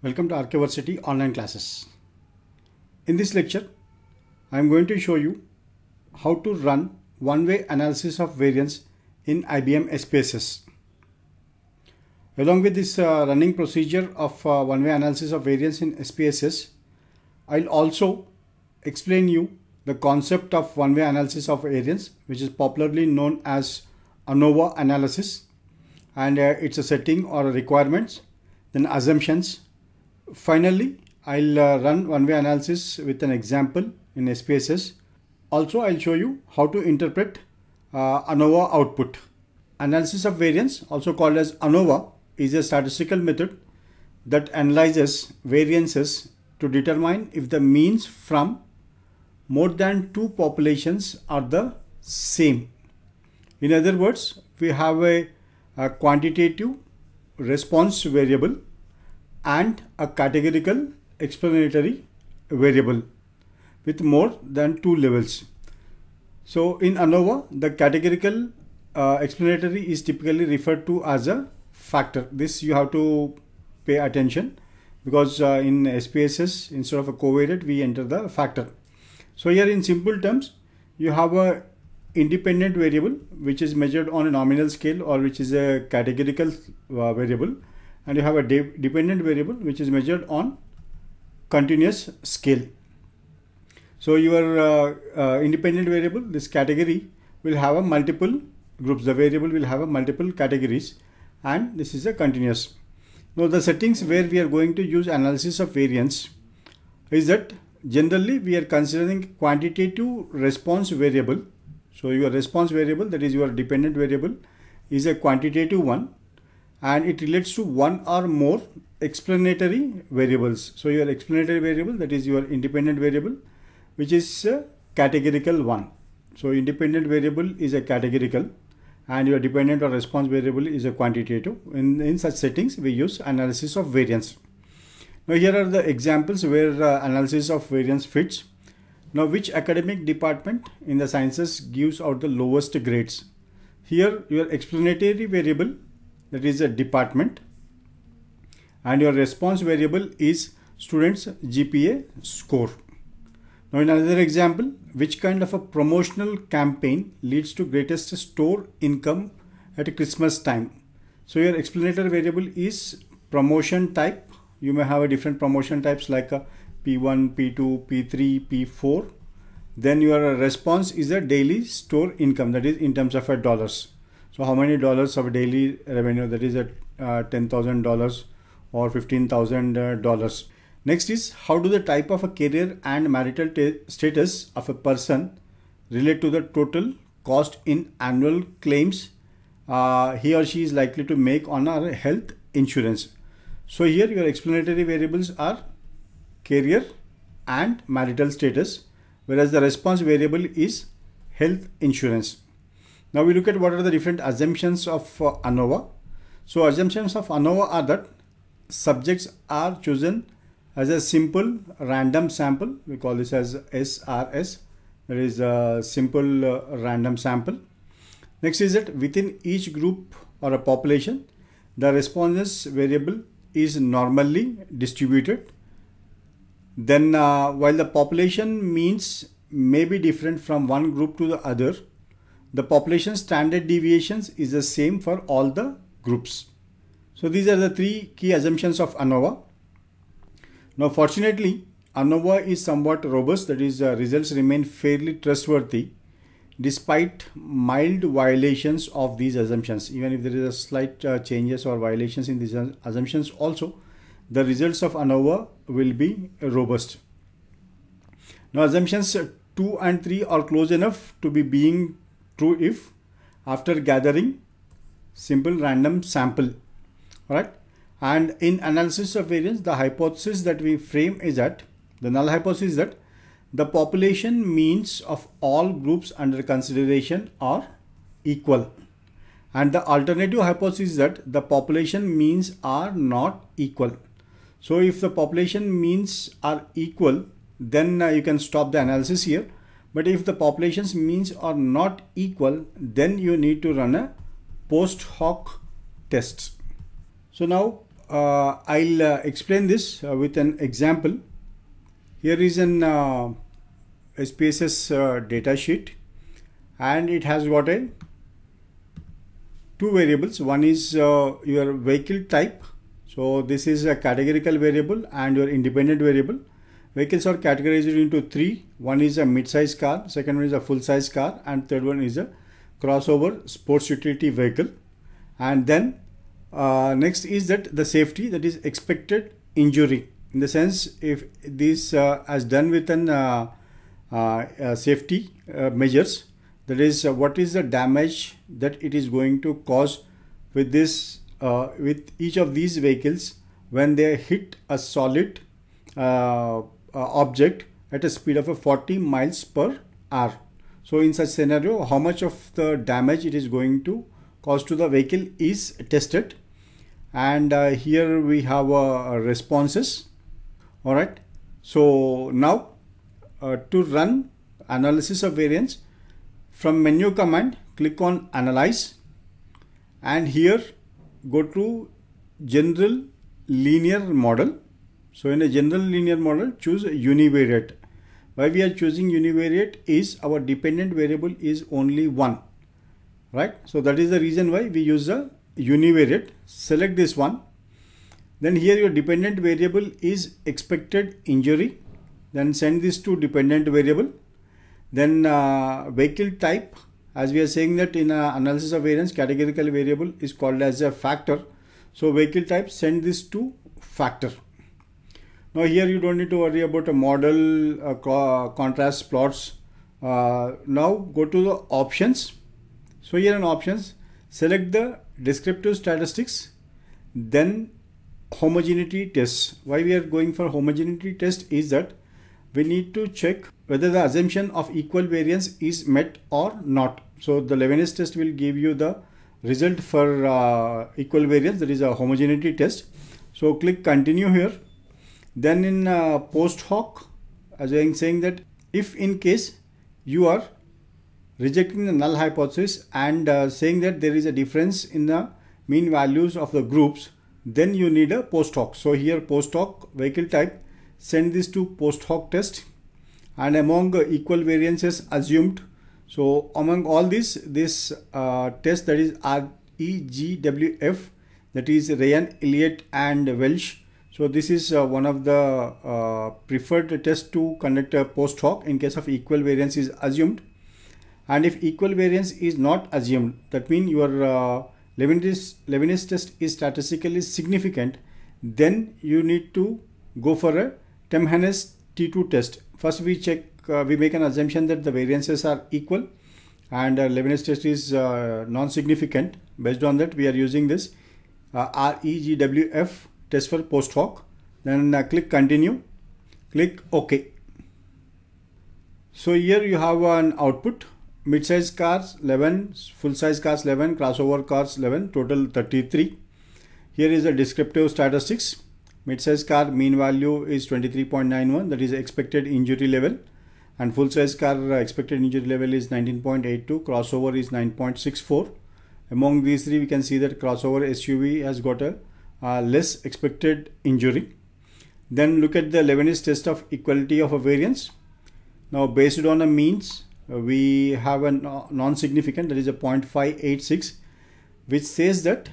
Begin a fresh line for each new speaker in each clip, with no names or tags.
Welcome to Archiversity online classes. In this lecture, I am going to show you how to run one-way analysis of variance in IBM SPSS. Along with this uh, running procedure of uh, one-way analysis of variance in SPSS, I'll also explain you the concept of one-way analysis of variance, which is popularly known as ANOVA analysis. And uh, it's a setting or requirements, then assumptions, Finally, I'll uh, run one-way analysis with an example in SPSS. Also, I'll show you how to interpret uh, ANOVA output. Analysis of variance, also called as ANOVA, is a statistical method that analyzes variances to determine if the means from more than two populations are the same. In other words, we have a, a quantitative response variable and a categorical explanatory variable with more than two levels. So in ANOVA, the categorical uh, explanatory is typically referred to as a factor. This you have to pay attention because uh, in SPSS, instead of a covariate, we enter the factor. So here in simple terms, you have a independent variable which is measured on a nominal scale or which is a categorical uh, variable and you have a de dependent variable which is measured on continuous scale. So your uh, uh, independent variable, this category will have a multiple groups. The variable will have a multiple categories and this is a continuous. Now the settings where we are going to use analysis of variance is that generally we are considering quantitative response variable. So your response variable that is your dependent variable is a quantitative one and it relates to one or more explanatory variables. So your explanatory variable that is your independent variable which is a uh, categorical one. So independent variable is a categorical and your dependent or response variable is a quantitative. In, in such settings we use analysis of variance. Now here are the examples where uh, analysis of variance fits. Now which academic department in the sciences gives out the lowest grades? Here your explanatory variable that is a department and your response variable is students GPA score. Now in another example, which kind of a promotional campaign leads to greatest store income at Christmas time? So your explanatory variable is promotion type. You may have a different promotion types like a P1, P2, P3, P4. Then your response is a daily store income that is in terms of a dollars. So how many dollars of daily revenue that is at uh, $10,000 or $15,000. Uh, Next is how do the type of a career and marital status of a person relate to the total cost in annual claims uh, he or she is likely to make on our health insurance. So here your explanatory variables are career and marital status whereas the response variable is health insurance. Now we look at what are the different assumptions of uh, ANOVA. So assumptions of ANOVA are that subjects are chosen as a simple random sample. We call this as SRS. That is a simple uh, random sample. Next is that within each group or a population, the responses variable is normally distributed. Then uh, while the population means may be different from one group to the other, the population standard deviations is the same for all the groups. So these are the three key assumptions of ANOVA. Now fortunately, ANOVA is somewhat robust that is uh, results remain fairly trustworthy despite mild violations of these assumptions even if there is a slight uh, changes or violations in these assumptions also the results of ANOVA will be robust. Now assumptions 2 and 3 are close enough to be being true if after gathering simple random sample right and in analysis of variance the hypothesis that we frame is that the null hypothesis is that the population means of all groups under consideration are equal and the alternative hypothesis is that the population means are not equal so if the population means are equal then uh, you can stop the analysis here but if the populations means are not equal, then you need to run a post hoc test. So now uh, I'll uh, explain this uh, with an example. Here is an uh, SPSS uh, data sheet and it has got a two variables. One is uh, your vehicle type. So this is a categorical variable and your independent variable Vehicles are categorized into three. One is a mid-size car, second one is a full-size car, and third one is a crossover sports utility vehicle. And then uh, next is that the safety that is expected injury in the sense if this uh, done with an uh, uh, uh safety uh, measures that is what is the damage that it is going to cause with this with each of these vehicles when they hit a solid uh, object at a speed of 40 miles per hour. So in such scenario, how much of the damage it is going to cause to the vehicle is tested. And uh, here we have uh, responses. All right. So now uh, to run analysis of variance from menu command, click on analyze and here go to general linear model so in a general linear model, choose univariate. Why we are choosing univariate is our dependent variable is only one, right? So that is the reason why we use a univariate. Select this one. Then here your dependent variable is expected injury. Then send this to dependent variable. Then uh, vehicle type as we are saying that in uh, analysis of variance categorical variable is called as a factor. So vehicle type send this to factor. Now here you don't need to worry about a model uh, co uh, contrast plots. Uh, now go to the options. So here in options, select the descriptive statistics, then homogeneity test. Why we are going for homogeneity test is that we need to check whether the assumption of equal variance is met or not. So the Leven's test will give you the result for uh, equal variance that is a homogeneity test. So click continue here then in uh, post hoc, as I am saying that if in case you are rejecting the null hypothesis and uh, saying that there is a difference in the mean values of the groups, then you need a post hoc. So here post hoc vehicle type, send this to post hoc test and among equal variances assumed. So among all this, this uh, test that is REGWF that is Rayan, Elliott and Welsh so this is uh, one of the uh, preferred tests to conduct a post hoc in case of equal variance is assumed. And if equal variance is not assumed, that means your uh, Levinas, Levinas test is statistically significant, then you need to go for a Temhanes T2 test. First we check, uh, we make an assumption that the variances are equal and uh, Levinas test is uh, non-significant. Based on that, we are using this REGWF test for post hoc then uh, click continue click ok so here you have an output mid-size cars 11 full-size cars 11 crossover cars 11 total 33 here is a descriptive statistics mid-size car mean value is 23.91 that is expected injury level and full-size car uh, expected injury level is 19.82 crossover is 9.64 among these three we can see that crossover SUV has got a uh, less expected injury. Then look at the Leibniz test of equality of a variance. Now based on a means, uh, we have a non-significant that is a 0.586 which says that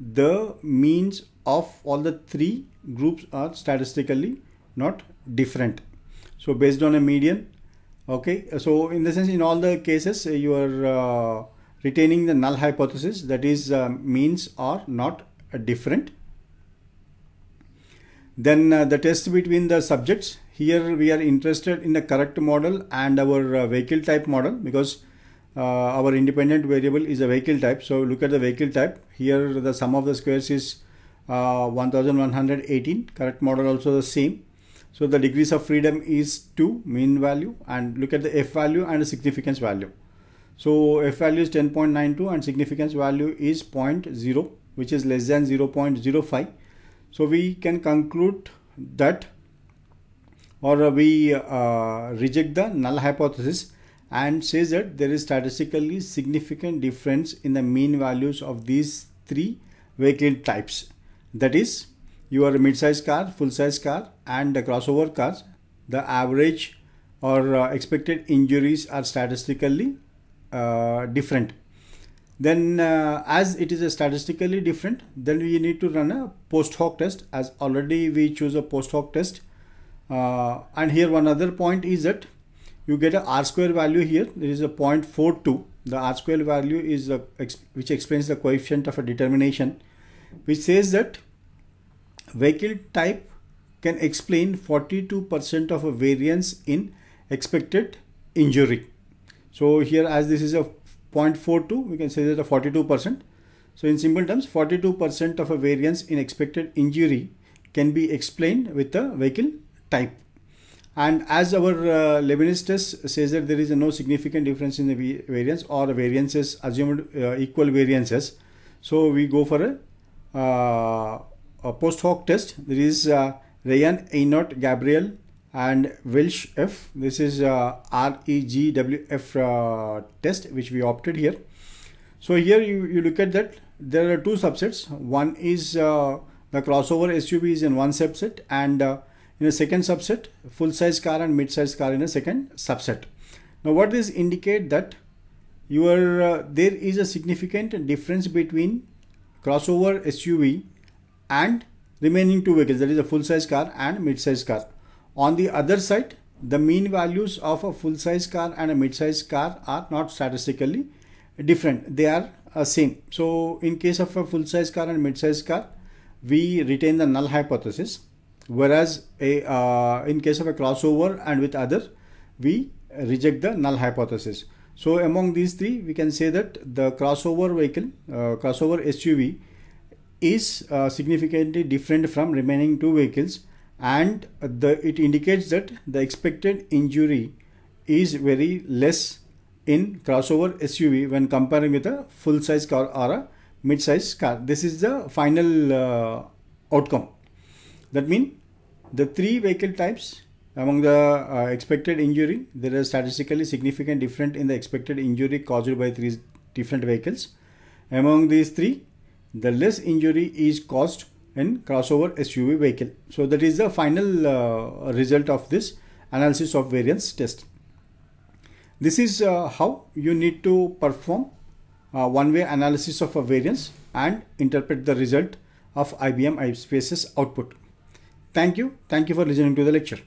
the means of all the three groups are statistically not different. So based on a median, okay, so in the sense in all the cases uh, you are uh, retaining the null hypothesis that is uh, means are not different then uh, the test between the subjects. Here we are interested in the correct model and our uh, vehicle type model because uh, our independent variable is a vehicle type. So look at the vehicle type. Here the sum of the squares is uh, 1118. Correct model also the same. So the degrees of freedom is 2 mean value and look at the F value and the significance value. So F value is 10.92 and significance value is 0.0 which is less than 0.05 so we can conclude that or we uh, reject the null hypothesis and says that there is statistically significant difference in the mean values of these three vehicle types. That is your mid-size car, full-size car and the crossover cars. The average or uh, expected injuries are statistically uh, different then uh, as it is a statistically different, then we need to run a post hoc test as already we choose a post hoc test. Uh, and here one other point is that you get a r square value here. it is a 0.42. The r square value is a, which explains the coefficient of a determination, which says that vehicle type can explain 42% of a variance in expected injury. So here as this is a 0.42, we can say that a 42%. So in simple terms, 42% of a variance in expected injury can be explained with the vehicle type. And as our uh, test says that there is no significant difference in the variance or variances assumed uh, equal variances. So we go for a, uh, a post hoc test. There is uh, Rayan, Einot, Gabriel, and Welsh F. This is uh, REGWF uh, test which we opted here. So here you, you look at that there are two subsets. One is uh, the crossover SUV is in one subset and uh, in a second subset full size car and mid size car in a second subset. Now what this indicate that your uh, there is a significant difference between crossover SUV and remaining two vehicles that is a full size car and mid size car on the other side, the mean values of a full size car and a mid size car are not statistically different. They are uh, same. So in case of a full size car and mid size car, we retain the null hypothesis. Whereas a, uh, in case of a crossover and with other, we reject the null hypothesis. So among these three, we can say that the crossover vehicle, uh, crossover SUV is uh, significantly different from remaining two vehicles and the, it indicates that the expected injury is very less in crossover SUV when comparing with a full size car or a mid size car. This is the final uh, outcome. That means the three vehicle types among the uh, expected injury, there is statistically significant difference in the expected injury caused by three different vehicles. Among these three, the less injury is caused in crossover SUV vehicle. So that is the final uh, result of this analysis of variance test. This is uh, how you need to perform uh, one-way analysis of a variance and interpret the result of IBM iSpace's output. Thank you. Thank you for listening to the lecture.